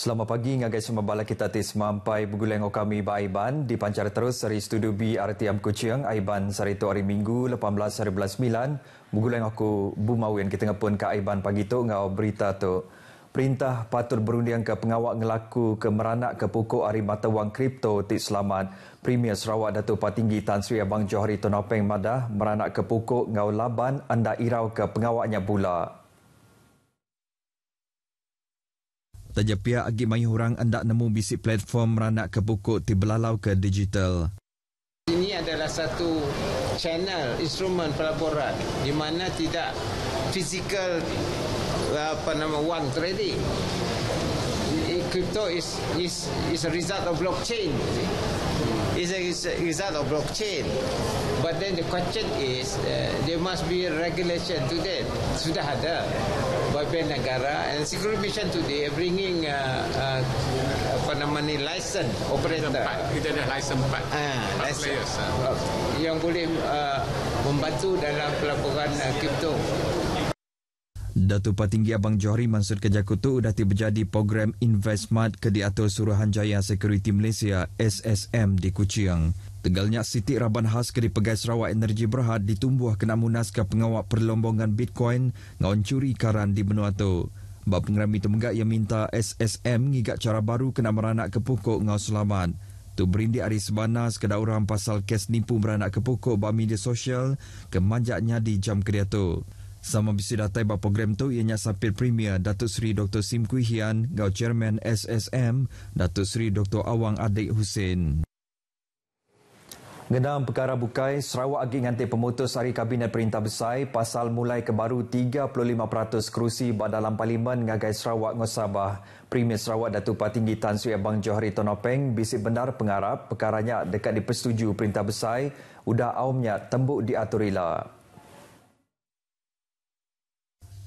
Selamat pagi dengan guys semua balai kita tis mampai begulang kami baiban Aiban dipancar terus dari studio B RTM Kuching Aiban sarito hari Minggu 18 hari belas milan aku bumau yang kita ngapun ke Aiban pagi tu ngau berita tu perintah patut berunding ke pengawak ngelaku ke meranak ke pokok hari mata wang kripto tis selamat Premier Sarawak Datuk Patinggi Tan Sri Abang Johari Tonopeng Madah meranak ke pokok ngau laban anda irau ke pengawaknya bulak. Tanya pihak agi mai orang anda nemu bisik platform ranak ke buku ti belalau ke digital. Ini adalah satu channel instrumen pelaporan di mana tidak physical apa nama wang trading. Crypto is is is a result of blockchain. Is a, is a result of blockchain. But then the question is, uh, there must be regulation to that. Sudah ada sebagai negara and security mission today bringing uh, uh, apa nama ni license operator kita ada license ah, empat license, ah. yang boleh uh, membantu dalam pelaburan uh, Datu Patinggi Abang Johari Mansur Kejakutu sudah tiba jadi program InvestMart ke diatur Suruhanjaya Security Malaysia SSM di Kuching. Tegalnya Siti Raban Has ke Pegai Sarawak Energi Berhad ditumbuh kena munas ke pengawak perlombongan Bitcoin ngon curi karan di benua tu. Bapak pengeram itu menggak yang minta SSM ngigak cara baru kena meranak ke pokok ngau selamat. Tu berindi hari sebana sekedar orang pasal kes nipu meranak ke pokok bapak media sosial kemanjaknya di jam kedia tu. Sama bisi datai ba program itu ianya sapir premier Datuk Seri Dr. Sim Kui Hian ngau chairman SSM Datuk Seri Dr. Awang Adik Hussein. Genam perkara bukai, Sarawak agi ngantik pemutus hari Kabinet Perintah Besai pasal mulai kebaru 35% kerusi dalam Parlimen ngagai Sarawak ngosabah. Premier Sarawak Datuk Patinggi Tan Sri Abang Johari Tonopeng bisik benar pengarap perkaranya dekat dipersetuju Perintah Besai udah aumnya tembuk diaturilah.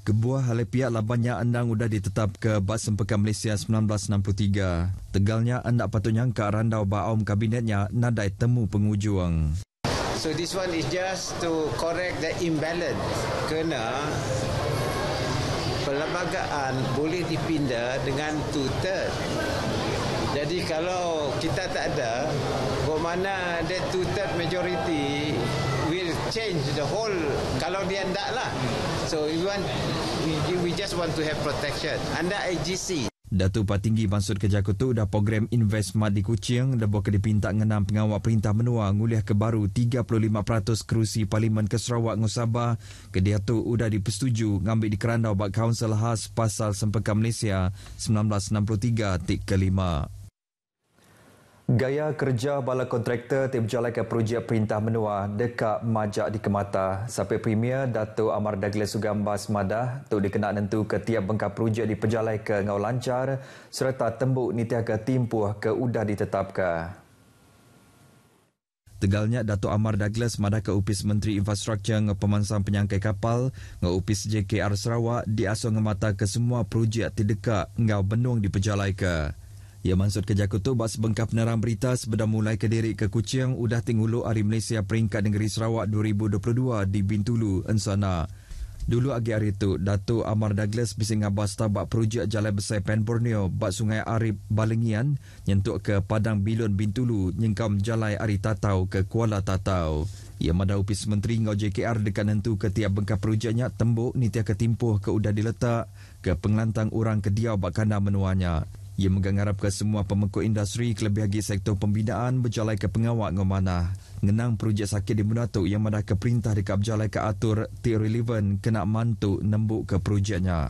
Kebuah oleh pihak labannya andang sudah ditetap ke Bat Sempekan Malaysia 1963. Tegalnya anda patut nyangka randau baum kabinetnya nadai temu pengujuang. So this one is just to correct the imbalance. Kena perlembagaan boleh dipindah dengan two third. Jadi kalau kita tak ada, bagaimana that two third majority change the whole kalau dia tidak lah. So we want we, we just want to have protection. under AGC. Datu Patinggi Bansur Kerja Kutu dah program Invest Mat di Kuching dah buat kena pinta ngenam pengawal perintah menua ngulih ke baru 35% kerusi Parlimen ke Sarawak Ngusaba ke Datu udah dipersetuju ngambil di keranda bak kaunsel khas Pasal Sempekan Malaysia 1963 tik Gaya kerja bala kontraktor tim jalankan projek perintah menua dekat Majak di Kemata. Sampai Premier, Dato' Amar Douglas Sugambas Madah untuk dikenal tentu ke tiap bengkak projek di pejalai ke Ngau Lancar serta tembuk nitiah ke timpuh ke udah ditetapkan. Tegalnya Dato' Amar Douglas madah ke Upis Menteri Infrastruktur nge pemansam penyangkai kapal nge Upis JKR Sarawak diasuh nge mata ke semua projek tidak ngau benung di Pejalaika. Ya maksud kerja aku tu bas bengkap penerang berita sebelum mulai ke diri ke Kuching udah tinggulu hari Malaysia peringkat negeri Sarawak 2022 di Bintulu, Ensana. Dulu agi hari itu, Dato Amar Douglas bising ngabas tabak projek jalan besar Pan Borneo bak sungai Arif Balengian nyentuk ke Padang Bilun Bintulu nyengkam jalan Ari Tatau ke Kuala Tatau. Ia ya, mada upis menteri ngau JKR dekat nentu ke tiap bengkak projeknya tembok nitia ketimpuh ke udah diletak ke penglantang orang ke dia bak kanda menuanya. Ia mengharap ke semua pemangkuk industri kelebih lagi sektor pembinaan berjalan ke pengawal ngomana. Ngenang projek sakit di Munato yang mana keperintah perintah dekat berjalan ke atur tiri relevan kena mantuk nembuk ke projeknya.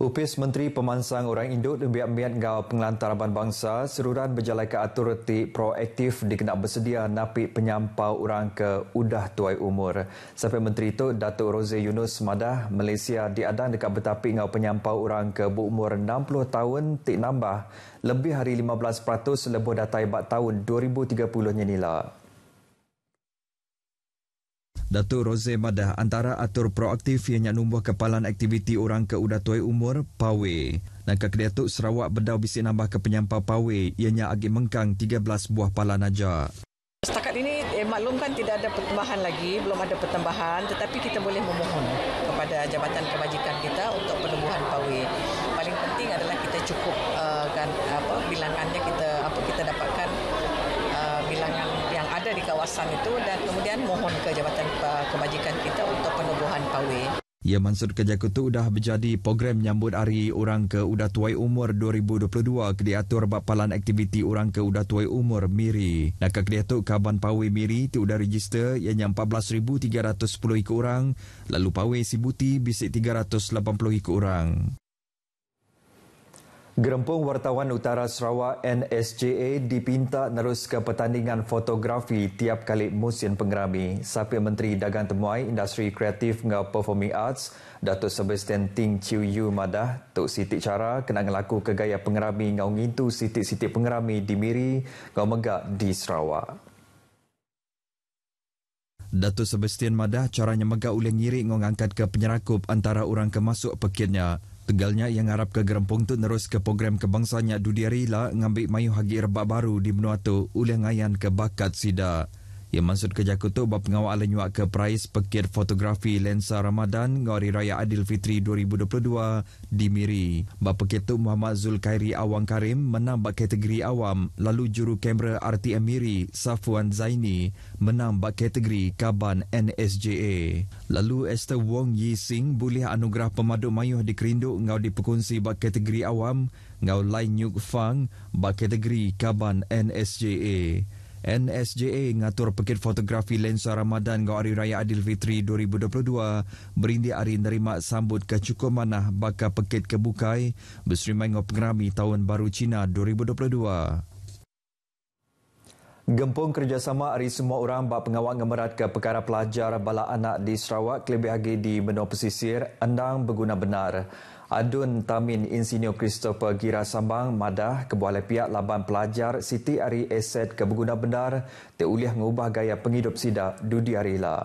Upis Menteri Pemansang Orang Induk lebih-lebih ngau pengelantar bangsa seruran berjalan ke aturiti proaktif dikenak bersedia napi penyampau orang ke udah tuai umur. Sampai Menteri itu, Datuk Rose Yunus Madah, Malaysia diadang dekat bertapi ngau penyampau orang ke berumur 60 tahun tik nambah lebih hari 15% lebih datai bak tahun 2030 nyenilah. Datu Rose Madah antara atur proaktif yang nyak numbuh kepalan aktiviti orang ke udah tuai umur, Pawe. Dan ke Kedatuk Sarawak bedau bisi nambah ke penyampa Pawe, ianya agi mengkang 13 buah pala aja. Setakat ini eh, maklum kan tidak ada pertambahan lagi, belum ada pertambahan tetapi kita boleh memohon kepada Jabatan Kebajikan kita untuk penumbuhan pawe Paling penting adalah kita cukup uh, kan, apa, bilangannya kita apa kita dapatkan kawasan itu dan kemudian mohon ke Jabatan eh, Kebajikan kita untuk penubuhan pawai. Ya Mansur Kerja Kutu dah berjadi program nyambut hari orang ke Udah Tuai Umur 2022 ke diatur bapalan aktiviti orang ke Udah Tuai Umur Miri. Nak ke kedia tu kaban pawai Miri tu udah register ianya 14,310 ikut orang lalu pawai Sibuti bisik 380 ikut orang. Gerempung Wartawan Utara Sarawak NSJA dipinta ke pertandingan fotografi tiap kali musim pengerami. Sapi Menteri Dagang Temuai Industri Kreatif dan Performing Arts, Datuk Sebastian Ting Chiu Yu Madah, Tok Siti Cara kena ngelaku ke gaya pengerami ngau ngintu siti-siti pengerami di Miri ngau megak di Sarawak. Datuk Sebastian Madah caranya megak uling ngiri ngau ngangkat ke penyerakup antara orang kemasuk pekinnya. Tegalnya yang harap ke Gerempung tu nerus ke program kebangsanya Dudiarila ngambil mayu hagi rebak baru di Menua tu ulih ngayan ke bakat sidak. Yang maksud kerja aku tu bapak ngawak lenyuak ke prize pekir fotografi lensa Ramadan Ngari Raya Adil Fitri 2022 di Miri. Bapak tu Muhammad Zulkairi Awang Karim menang bak kategori awam lalu juru kamera RTM Miri Safuan Zaini menang bak kategori Kaban NSJA. Lalu Esther Wong Yi Sing boleh anugerah pemadu mayuh di Kerinduk ngau dipekunsi bak kategori awam ngau Lai Nyuk Fang bak kategori Kaban NSJA. NSJA ngatur pekit fotografi lensa Ramadan ke Hari Raya Fitri 2022 berindi hari nerima sambut kecukup manah baka pekit kebukai berserimai dengan pengerami Tahun Baru Cina 2022. Gempung kerjasama dari semua orang bak pengawal ngemerat ke perkara pelajar bala anak di Sarawak kelebih lagi di benua pesisir endang berguna benar. Adun Tamin Insinyur Christopher Gira Sambang madah kebualan pihak laban pelajar Siti Ari Eset ke Benar Teulih mengubah gaya penghidup sida Dudi Arila.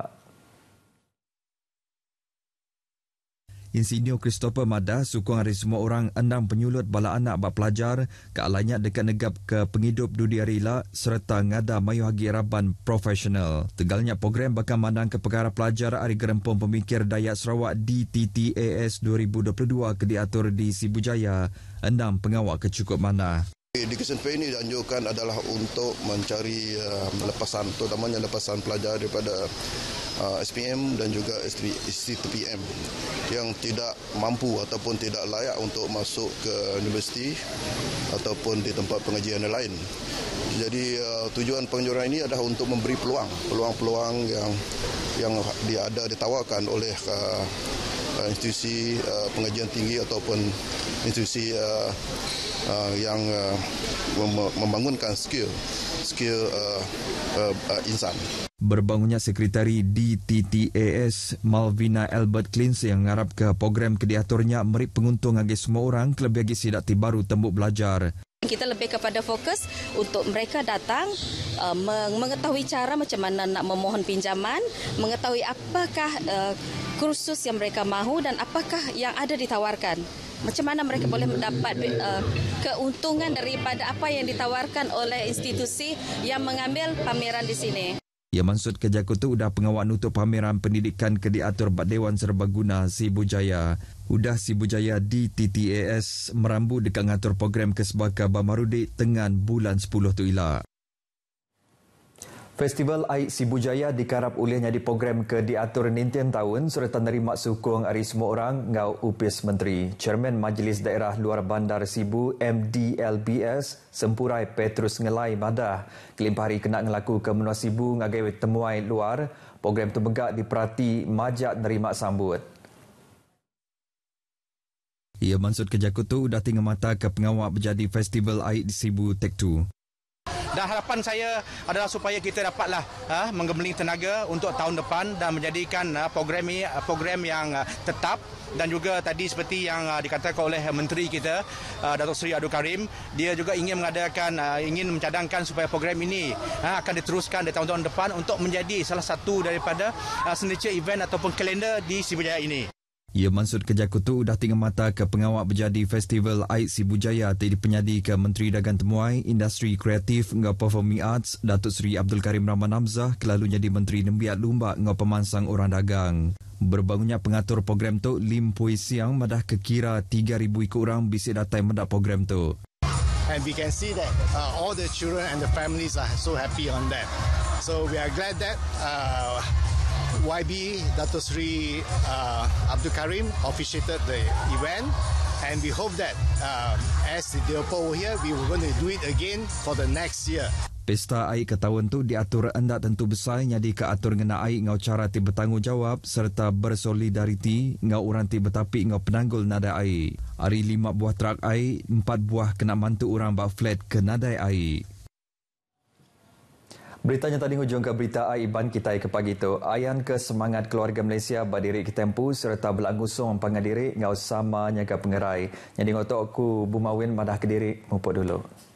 Insinyur Christopher Madah sukong hari semua orang enam penyulut bala anak bak pelajar ke alanya dekat negap ke penghidup dunia rila serta ngada mayu hagi raban profesional. Tegalnya program bakal mandang ke perkara pelajar hari gerempong pemikir Dayak Sarawak DTTAS 2022 ke diatur di Sibujaya enam pengawal kecukup mana. Di KSNP ini dianjurkan adalah untuk mencari eh, lepasan, terutamanya lepasan pelajar daripada Ah, SPM dan juga STPM yang tidak mampu ataupun tidak layak untuk masuk ke universiti ataupun di tempat pengajian yang lain. Jadi ah, tujuan penganjuran ini adalah untuk memberi peluang, peluang-peluang yang yang ada ditawarkan oleh ah, institusi pengajian tinggi ataupun institusi yang membangunkan skill skill uh, uh, uh, insan. Berbangunnya sekretari DTTAS Malvina Albert Klins yang ke program kediaturnya merik penguntung agi semua orang kelebih agi sidak tibaru tembuk belajar kita lebih kepada fokus untuk mereka datang uh, mengetahui cara macam mana nak memohon pinjaman, mengetahui apakah uh, kursus yang mereka mahu dan apakah yang ada ditawarkan. Macam mana mereka boleh mendapat uh, keuntungan daripada apa yang ditawarkan oleh institusi yang mengambil pameran di sini. Yang maksud kerja aku tu udah pengawal nutup pameran pendidikan ke diatur bad dewan serbaguna Sibu Sibujaya. Udah Jaya di TTAS merambu dekat ngatur program kesebaga Bamarudik tengah bulan 10 tu ilah. Festival Aik Sibu Jaya dikarap olehnya di program ke diatur nintian tahun serta nerima sokong dari semua orang ngau upis menteri. Chairman Majlis Daerah Luar Bandar Sibu MDLBS Sempurai Petrus Ngelai Madah kelimpah hari kena ngelaku ke Menua Sibu ngagai temuai luar. Program itu megak diperhati majak nerima sambut. Ia maksud kejaku tu dah tinggal mata ke pengawak berjadi festival Aik di Sibu Tek 2. Dan harapan saya adalah supaya kita dapatlah uh, ha, menggembling tenaga untuk tahun depan dan menjadikan uh, program ini uh, program yang uh, tetap dan juga tadi seperti yang uh, dikatakan oleh menteri kita uh, Datuk Seri Abdul Karim dia juga ingin mengadakan uh, ingin mencadangkan supaya program ini uh, akan diteruskan dari tahun-tahun depan untuk menjadi salah satu daripada uh, signature event ataupun kalender di Sibujaya ini ia ya, maksud kerja kutu udah tinggal mata ke pengawak berjadi Festival Aid Sibujaya tadi penyadi ke Menteri Dagang Temuai, Industri Kreatif dan Performing Arts, Datuk Seri Abdul Karim Rahman Hamzah, kelalu jadi Menteri Nembiat Lumba dengan pemansang orang dagang. Berbangunnya pengatur program tu, Lim Pui Siang madah kekira 3,000 ikut orang bisik datang mendak program tu. And we can see that uh, all the children and the families are so happy on that. So we are glad that uh, YB Dato Sri uh, Abdul Karim officiated the event and we hope that uh, as the Diopo here we were going to do it again for the next year. Pesta air ketahuan tu diatur anda tentu besar nyadi keatur ngena air ngau cara ti bertanggungjawab serta bersolidariti ngau orang ti betapi ngau penanggul nada air. Hari lima buah trak air, empat buah kena mantu orang bak flat ke nada air. Beritanya tadi hujung ke berita AI Ban kita ke pagi itu. Ayan ke semangat keluarga Malaysia berdiri ke tempu serta berlangsung pengadiri ngau sama nyaga pengerai. Jadi ngotok aku Bumawin madah ke diri mumpuk dulu.